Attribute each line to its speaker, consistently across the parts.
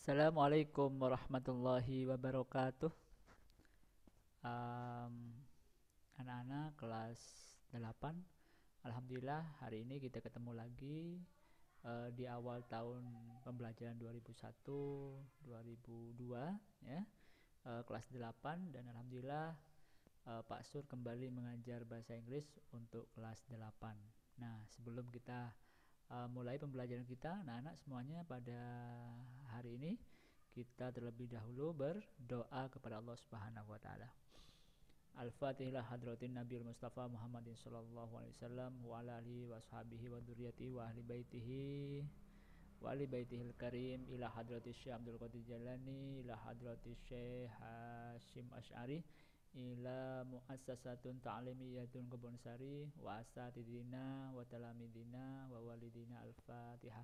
Speaker 1: Assalamualaikum warahmatullahi wabarakatuh. anak anak-anak kelas 8, alhamdulillah hari ini kita ketemu lagi uh, di awal tahun pembelajaran 2001 2002 ya. Uh, kelas 8 dan alhamdulillah uh, Pak Sur kembali mengajar bahasa Inggris untuk kelas 8. Nah, sebelum kita uh, mulai pembelajaran kita anak-anak semuanya pada hari ini kita terlebih dahulu berdoa kepada Allah Subhanahu wa taala. Al-Fatihah hadratin Nabi Mustafa Muhammadin sallallahu alaihi wasallam wa ala alihi wa sahbihi wa dzurriyyati wa ahli baitihi wa ali baitihil karim ila hadrati Syekh Abdul Qadir Jalani ila hadrati Syekh Hashim Asy'ari ila muassasatun ta'limiyatun Kebon Sari wa asatidina wa talamidina wa walidina al-fatihah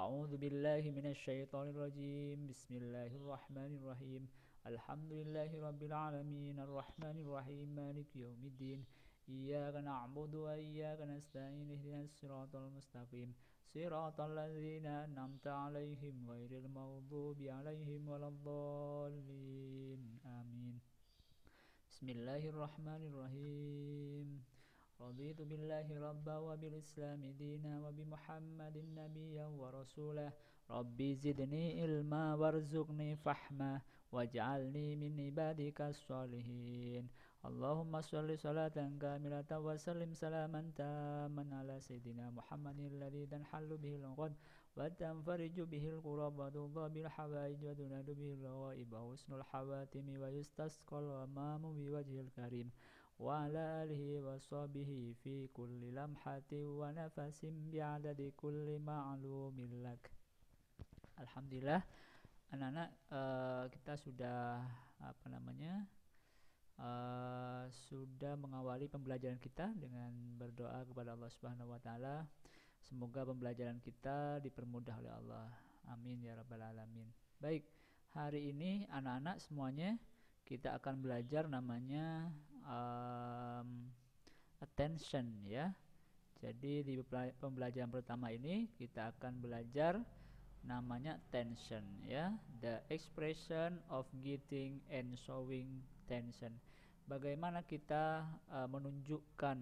Speaker 1: A'udzu billahi minasyaitonir rajim Bismillahirrahmanirrahim Alhamdulillahi rabbil alamin arrahmanir rahim maliki yaumiddin Iyyaka na'budu wa iyyaka nasta'in ihdinas siratal mustaqim siratal ladzina an'amta 'alaihim ghairil maghdubi 'alaihim waladdallin amin بسم الله الرحمن الرحيم رضيت بالله ربا وبالإسلام دينا وبمحمد نبيا ورسوله ربي زدني علما وارزقني فحما واجعلني من عبادك الصالحين اللهم صل صلاة كاملة وسلم سلاما تاما على سيدنا محمد الذي تنحل به الغد وتنفرج به الكرب وتوضى بالحوائج وتناد به الروائب وحسن الحواتم ويستسقى الغمام بوجه الكريم وعلى آله وصحبه في كل لمحة ونفس بعدد كل معلوم لك الحمد لله anak-anak kita sudah apa namanya uh, sudah mengawali pembelajaran kita dengan berdoa kepada Allah Subhanahu wa taala Semoga pembelajaran kita dipermudah oleh Allah. Amin ya rabbal alamin. Baik, hari ini anak-anak semuanya kita akan belajar namanya um, attention ya. Jadi di pembelajaran pertama ini kita akan belajar namanya tension ya, the expression of getting and showing tension. Bagaimana kita uh, menunjukkan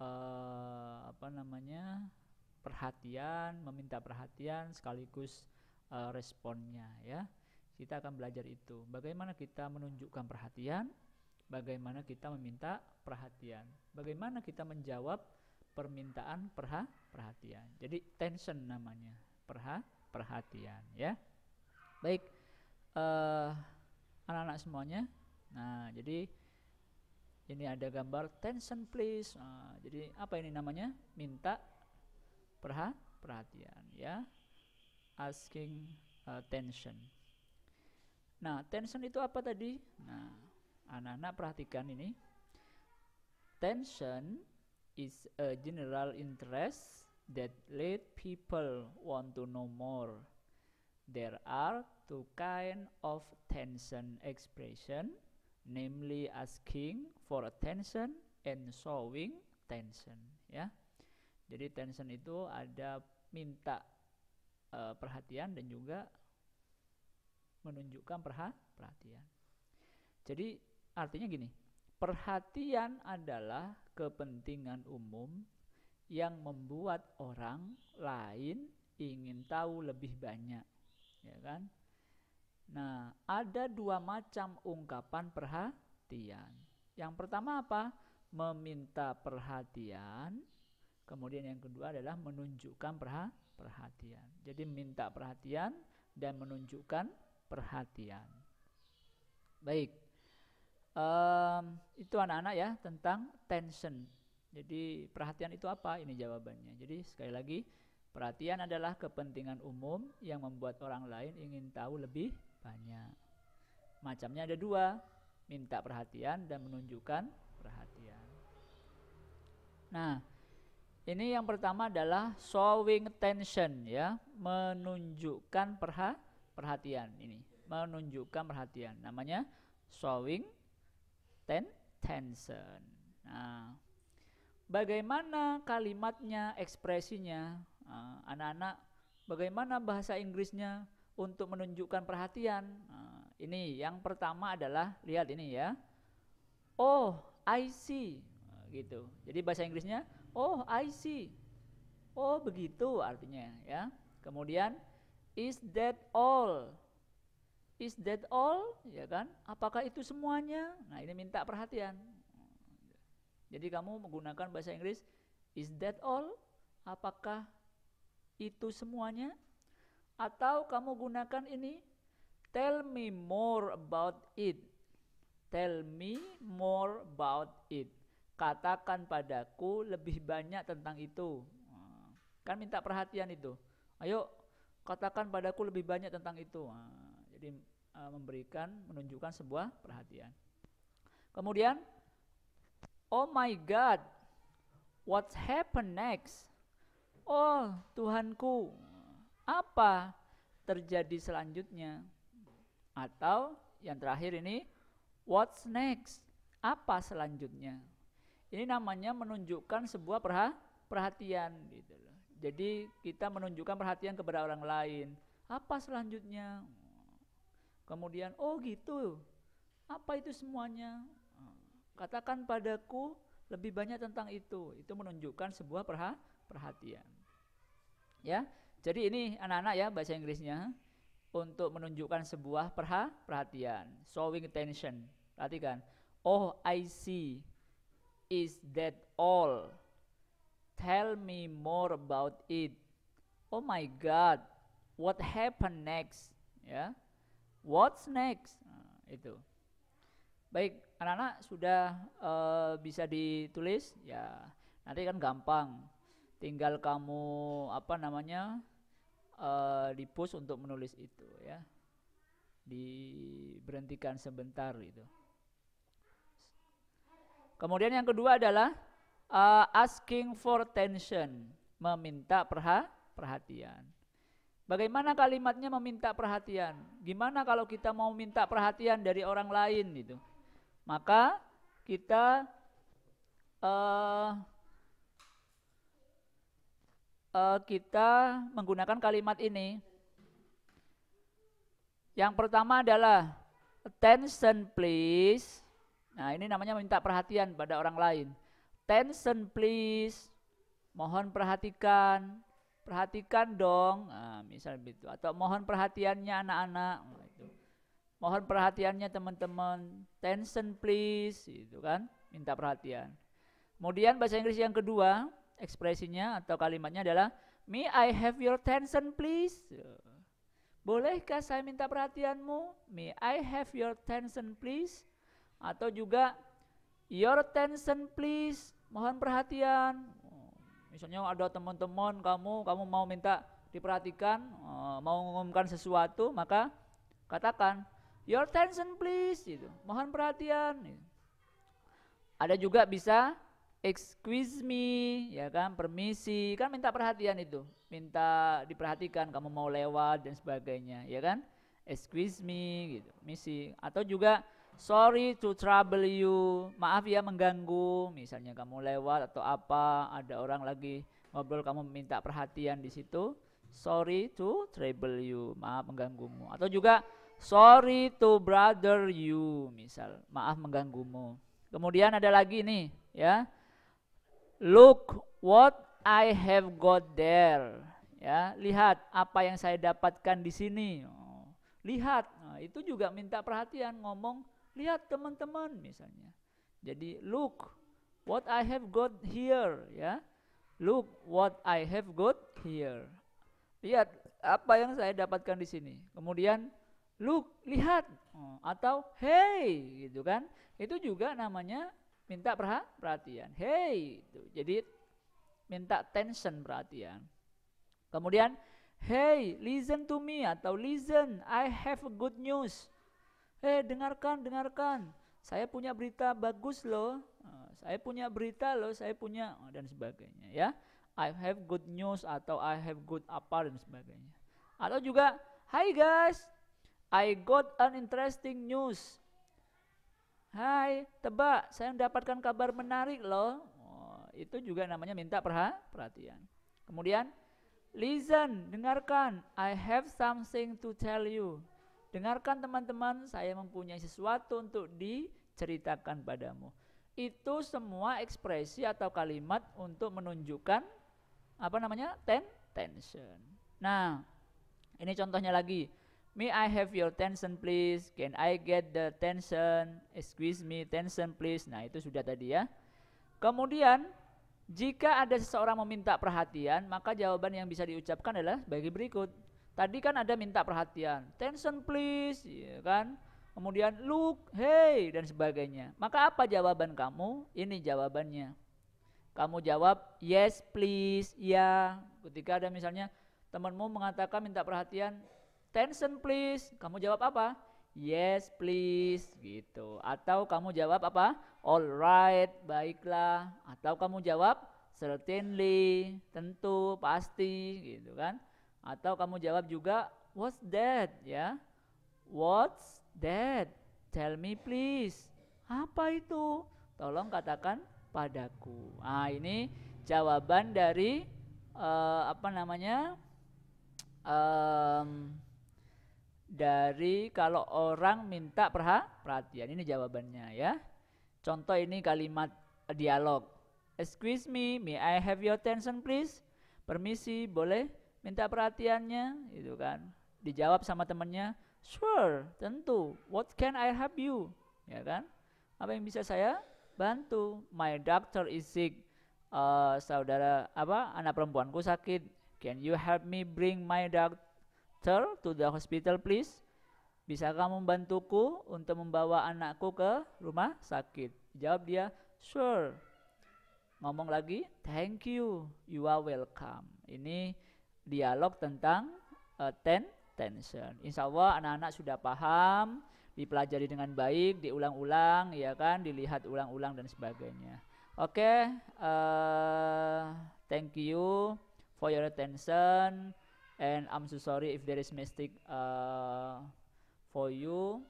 Speaker 1: uh, apa namanya perhatian, meminta perhatian sekaligus uh, responnya ya. Kita akan belajar itu. Bagaimana kita menunjukkan perhatian, bagaimana kita meminta perhatian, bagaimana kita menjawab permintaan perha perhatian. Jadi tension namanya, perha perhatian ya. Baik eh, anak-anak uh, semuanya. Nah, jadi ini ada gambar tension please. Nah, jadi apa ini namanya? Minta perha perhatian ya asking attention uh, nah tension itu apa tadi nah anak-anak perhatikan ini tension is a general interest that lead people want to know more there are two kind of tension expression namely asking for attention and showing tension ya jadi tension itu ada minta e, perhatian dan juga menunjukkan perha, perhatian. Jadi artinya gini, perhatian adalah kepentingan umum yang membuat orang lain ingin tahu lebih banyak, ya kan? Nah, ada dua macam ungkapan perhatian. Yang pertama apa? Meminta perhatian Kemudian yang kedua adalah menunjukkan perha perhatian. Jadi minta perhatian dan menunjukkan perhatian. Baik. Um, itu anak-anak ya tentang tension. Jadi perhatian itu apa? Ini jawabannya. Jadi sekali lagi perhatian adalah kepentingan umum yang membuat orang lain ingin tahu lebih banyak. Macamnya ada dua, minta perhatian dan menunjukkan perhatian. Nah, ini yang pertama adalah showing tension ya, menunjukkan perha perhatian ini, menunjukkan perhatian. Namanya showing ten tension. Nah, bagaimana kalimatnya, ekspresinya, ah, anak-anak, bagaimana bahasa Inggrisnya untuk menunjukkan perhatian? Uh, ini yang pertama adalah lihat ini ya. Oh, I see, ah, gitu. Jadi bahasa Inggrisnya oh I see. Oh begitu artinya ya. Kemudian is that all? Is that all? Ya kan? Apakah itu semuanya? Nah, ini minta perhatian. Jadi kamu menggunakan bahasa Inggris is that all? Apakah itu semuanya? Atau kamu gunakan ini tell me more about it. Tell me more about it katakan padaku lebih banyak tentang itu. Ah, kan minta perhatian itu. Ayo katakan padaku lebih banyak tentang itu. Ah, jadi ah, memberikan, menunjukkan sebuah perhatian. Kemudian, oh my God, what's happen next? Oh Tuhanku, apa terjadi selanjutnya? Atau yang terakhir ini, what's next? Apa selanjutnya? Ini namanya menunjukkan sebuah perha perhatian gitu loh. Jadi kita menunjukkan perhatian kepada orang lain. Apa selanjutnya? Kemudian, oh gitu. Apa itu semuanya? Katakan padaku lebih banyak tentang itu. Itu menunjukkan sebuah perha perhatian. Ya. Jadi ini anak-anak ya bahasa Inggrisnya untuk menunjukkan sebuah perha perhatian, showing attention. Perhatikan. Oh, I see. Is that all? Tell me more about it. Oh my God, what happened next? Ya, what's next? Nah, itu. Baik, anak-anak sudah uh, bisa ditulis ya. Nanti kan gampang. Tinggal kamu apa namanya uh, eh, di push untuk menulis itu ya. Diberhentikan sebentar itu. Kemudian yang kedua adalah uh, asking for tension, meminta perha perhatian. Bagaimana kalimatnya meminta perhatian? Gimana kalau kita mau minta perhatian dari orang lain gitu? Maka kita uh, uh, kita menggunakan kalimat ini. Yang pertama adalah attention please. Nah, ini namanya minta perhatian pada orang lain. Tension please. Mohon perhatikan. Perhatikan dong. Nah, misal begitu. Atau mohon perhatiannya anak-anak. Gitu. Mohon perhatiannya teman-teman. Tension please. Itu kan. Minta perhatian. Kemudian bahasa Inggris yang kedua. Ekspresinya atau kalimatnya adalah. Me, I have your tension please. Bolehkah saya minta perhatianmu? Me, I have your tension please. Atau juga your attention please, mohon perhatian. Misalnya ada teman-teman kamu, kamu mau minta diperhatikan, eh, mau mengumumkan sesuatu, maka katakan your attention please gitu. Mohon perhatian. Ada juga bisa excuse me, ya kan, permisi, kan minta perhatian itu, minta diperhatikan, kamu mau lewat dan sebagainya, ya kan, excuse me, gitu, misi, atau juga sorry to trouble you, maaf ya mengganggu, misalnya kamu lewat atau apa, ada orang lagi ngobrol kamu minta perhatian di situ, sorry to trouble you, maaf mengganggumu. Atau juga sorry to brother you, misal, maaf mengganggumu. Kemudian ada lagi nih, ya. Look what I have got there. Ya, lihat apa yang saya dapatkan di sini. Oh, lihat, nah, itu juga minta perhatian ngomong Lihat teman-teman misalnya. Jadi look what I have got here ya. Look what I have got here. Lihat apa yang saya dapatkan di sini. Kemudian look lihat oh, atau hey gitu kan. Itu juga namanya minta perhatian. Hey itu. Jadi minta tension perhatian. Kemudian hey listen to me atau listen I have good news. Eh, dengarkan, dengarkan. Saya punya berita bagus loh. Eh, saya punya berita loh, saya punya oh, dan sebagainya ya. I have good news atau I have good apa dan sebagainya. Atau juga, Hi guys, I got an interesting news." Hai, tebak, saya mendapatkan kabar menarik loh. Oh, itu juga namanya minta perha perhatian. Kemudian, listen, dengarkan. I have something to tell you. Dengarkan teman-teman, saya mempunyai sesuatu untuk diceritakan padamu. Itu semua ekspresi atau kalimat untuk menunjukkan apa namanya? ten tension. Nah, ini contohnya lagi. May I have your tension please? Can I get the tension? Excuse me, tension please. Nah, itu sudah tadi ya. Kemudian jika ada seseorang meminta perhatian, maka jawaban yang bisa diucapkan adalah bagi berikut. Tadi kan ada minta perhatian, tension please, ya kan? Kemudian look, hey, dan sebagainya. Maka apa jawaban kamu? Ini jawabannya. Kamu jawab yes please, ya. Ketika ada misalnya temanmu mengatakan minta perhatian, tension please, kamu jawab apa? Yes please, gitu. Atau kamu jawab apa? Alright, baiklah. Atau kamu jawab certainly, tentu, pasti, gitu kan. Atau kamu jawab juga what's that ya? What's that? Tell me please. Apa itu? Tolong katakan padaku. Ah ini jawaban dari uh, apa namanya? Um, dari kalau orang minta perha, perhatian. Ini jawabannya ya. Contoh ini kalimat dialog. Excuse me, may I have your attention please? Permisi, boleh minta perhatiannya gitu kan dijawab sama temennya sure tentu what can I help you ya kan apa yang bisa saya bantu my doctor is sick uh, saudara apa anak perempuanku sakit can you help me bring my doctor to the hospital please bisa bisakah membantuku untuk membawa anakku ke rumah sakit jawab dia sure ngomong lagi thank you you are welcome ini dialog tentang uh, ten tension. Insya Allah anak-anak sudah paham, dipelajari dengan baik, diulang-ulang, ya kan, dilihat ulang-ulang dan sebagainya. Oke, okay, uh, eh, thank you for your attention, and I'm so sorry if there is mistake uh, for you.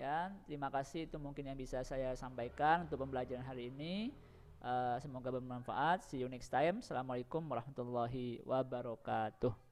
Speaker 1: Ya, terima kasih itu mungkin yang bisa saya sampaikan untuk pembelajaran hari ini. Eh, semoga bermanfaat. See you next time. Assalamualaikum warahmatullahi wabarakatuh.